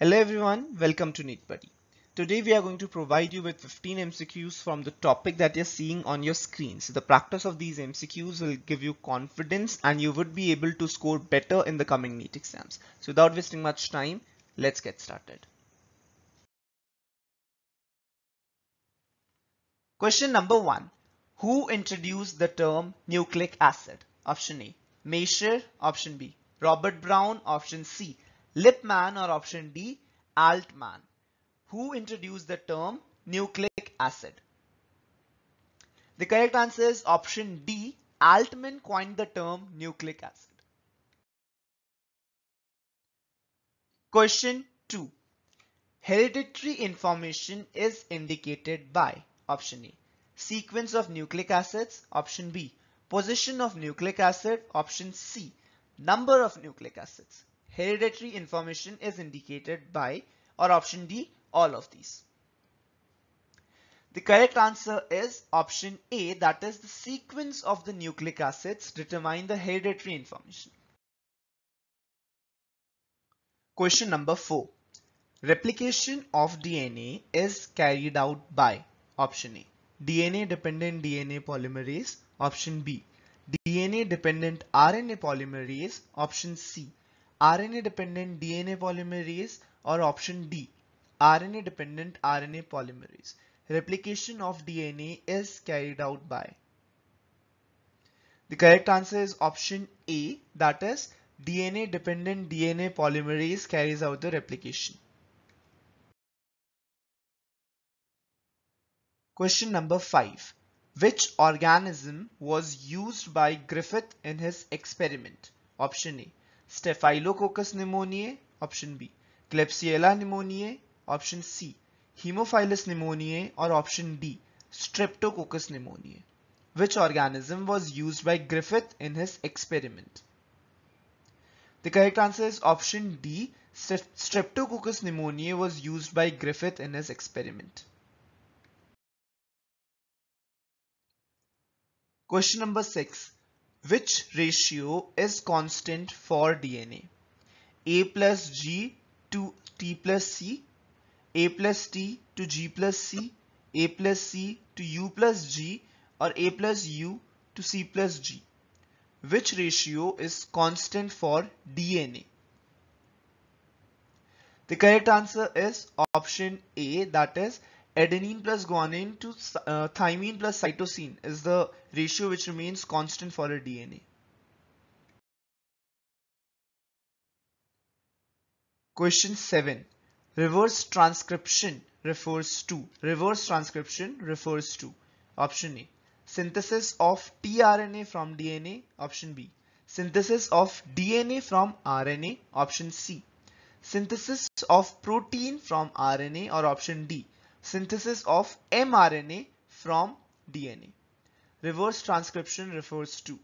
Hello everyone, welcome to Neat Buddy. Today we are going to provide you with 15 MCQs from the topic that you're seeing on your screen. So the practice of these MCQs will give you confidence and you would be able to score better in the coming NEET exams. So without wasting much time, let's get started. Question number one. Who introduced the term nucleic acid? Option A. Mesher. Option B. Robert Brown. Option C. Lipman or option D, Altman, who introduced the term nucleic acid. The correct answer is option D, Altman coined the term nucleic acid. Question 2. Hereditary information is indicated by option A. Sequence of nucleic acids option B. Position of nucleic acid option C. Number of nucleic acids hereditary information is indicated by or option D all of these. The correct answer is option A that is the sequence of the nucleic acids determine the hereditary information. Question number 4. Replication of DNA is carried out by option A. DNA dependent DNA polymerase option B. DNA dependent RNA polymerase option C RNA dependent DNA polymerase or option D RNA dependent RNA polymerase replication of DNA is carried out by the correct answer is option A that is DNA dependent DNA polymerase carries out the replication Question number 5 which organism was used by Griffith in his experiment option A Staphylococcus pneumoniae, option B. Klebsiella pneumoniae, option C. Haemophilus pneumoniae or option D. Streptococcus pneumoniae. Which organism was used by Griffith in his experiment? The correct answer is option D. Streptococcus pneumoniae was used by Griffith in his experiment. Question number 6 which ratio is constant for DNA. A plus G to T plus C, A plus T to G plus C, A plus C to U plus G or A plus U to C plus G. Which ratio is constant for DNA? The correct answer is option A that is adenine plus guanine to uh, thymine plus cytosine is the ratio which remains constant for a DNA. Question 7. Reverse transcription refers to. Reverse transcription refers to. Option A. Synthesis of tRNA from DNA. Option B. Synthesis of DNA from RNA. Option C. Synthesis of protein from RNA or option D synthesis of mRNA from DNA. Reverse transcription refers to.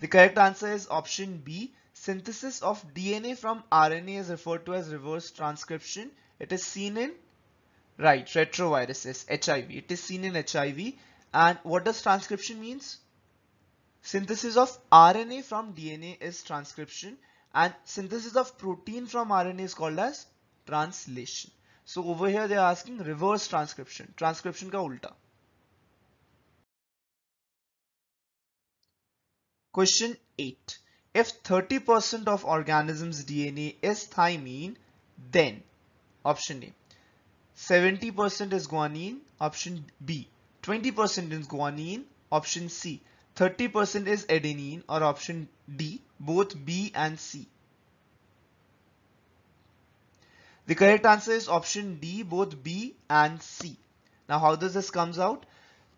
The correct answer is option B. Synthesis of DNA from RNA is referred to as reverse transcription. It is seen in, right, retroviruses, HIV. It is seen in HIV. And what does transcription means? Synthesis of RNA from DNA is transcription and synthesis of protein from RNA is called as translation. So over here they are asking reverse transcription, transcription ka ulta. Question 8. If 30% of organism's DNA is thymine, then option A. 70% is guanine, option B. 20% is guanine, option C. 30% is adenine or option D, both B and C. The correct answer is option D, both B and C. Now how does this comes out?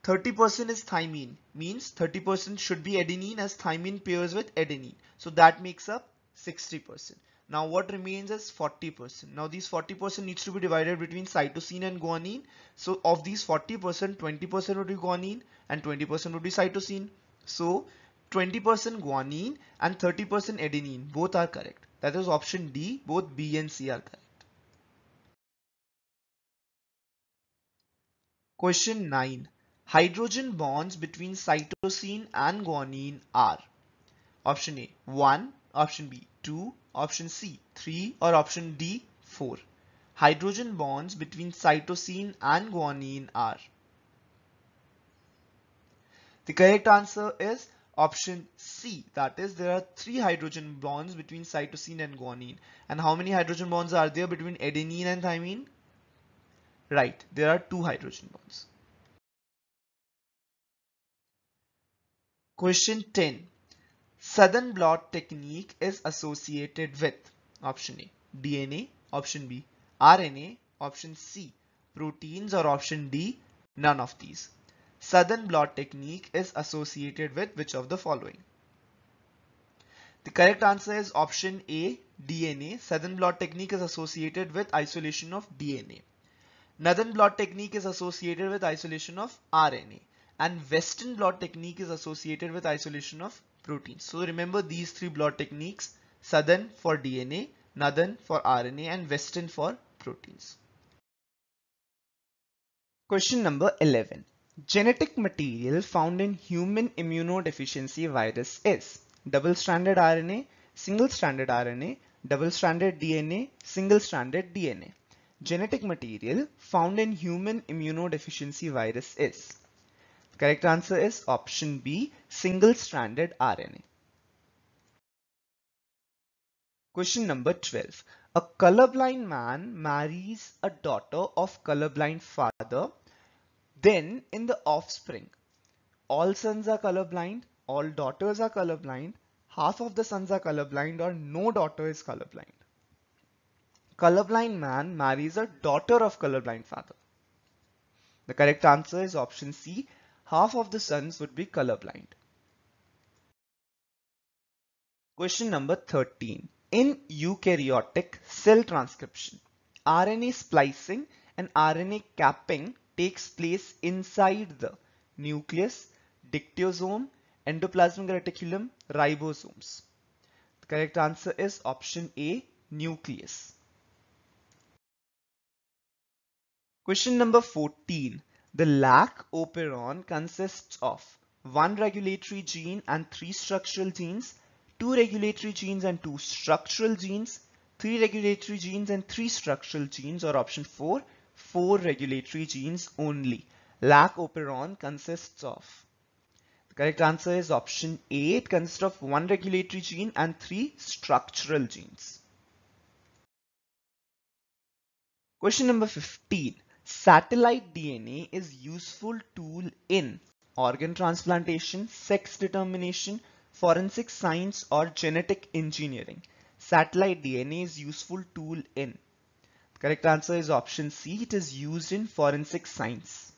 30% is thymine, means 30% should be adenine as thymine pairs with adenine. So that makes up 60%. Now what remains is 40%. Now these 40% needs to be divided between cytosine and guanine. So of these 40%, 20% would be guanine and 20% would be cytosine. So 20% guanine and 30% adenine, both are correct. That is option D, both B and C are correct. Question 9. Hydrogen bonds between cytosine and guanine are option A 1, option B 2, option C 3 or option D 4. Hydrogen bonds between cytosine and guanine are the correct answer is option C. That is, there are three hydrogen bonds between cytosine and guanine. And how many hydrogen bonds are there between adenine and thymine? Right, there are two hydrogen bonds. Question 10. Southern blot technique is associated with option A, DNA, option B, RNA, option C, proteins or option D, none of these. Southern blot technique is associated with which of the following? The correct answer is option A, DNA. Southern blot technique is associated with isolation of DNA. Northern blot technique is associated with isolation of RNA and Western blot technique is associated with isolation of proteins. So remember these three blot techniques, Southern for DNA, Northern for RNA and Western for proteins. Question number 11. Genetic material found in human immunodeficiency virus is double-stranded RNA, single-stranded RNA, double-stranded DNA, single-stranded DNA genetic material found in human immunodeficiency virus is? correct answer is option B, single-stranded RNA. Question number 12. A colorblind man marries a daughter of colorblind father. Then in the offspring, all sons are colorblind, all daughters are colorblind, half of the sons are colorblind or no daughter is colorblind colorblind man marries a daughter of colorblind father? The correct answer is option C. Half of the sons would be colorblind. Question number 13. In eukaryotic cell transcription, RNA splicing and RNA capping takes place inside the nucleus, dictyosome, endoplasmic reticulum, ribosomes. The correct answer is option A, nucleus. Question number 14. The lac operon consists of one regulatory gene and three structural genes, two regulatory genes and two structural genes, three regulatory genes and three structural genes or option 4, four regulatory genes only. Lac operon consists of. The correct answer is option A. It consists of one regulatory gene and three structural genes. Question number 15. Satellite DNA is useful tool in organ transplantation, sex determination, forensic science or genetic engineering. Satellite DNA is useful tool in. The correct answer is option C. It is used in forensic science.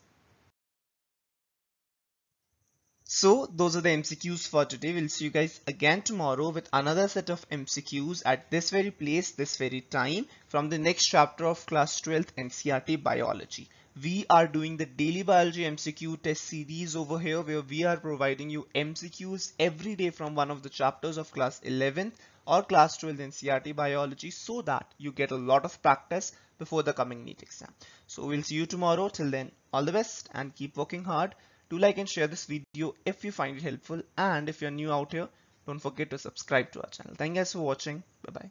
So those are the MCQs for today. We'll see you guys again tomorrow with another set of MCQs at this very place, this very time from the next chapter of class 12th NCRT Biology. We are doing the daily biology MCQ test series over here where we are providing you MCQs every day from one of the chapters of class 11th or class 12th in CRT biology so that you get a lot of practice before the coming NEET exam. So we'll see you tomorrow. Till then, all the best and keep working hard do like and share this video if you find it helpful and if you're new out here don't forget to subscribe to our channel thank you guys for watching bye bye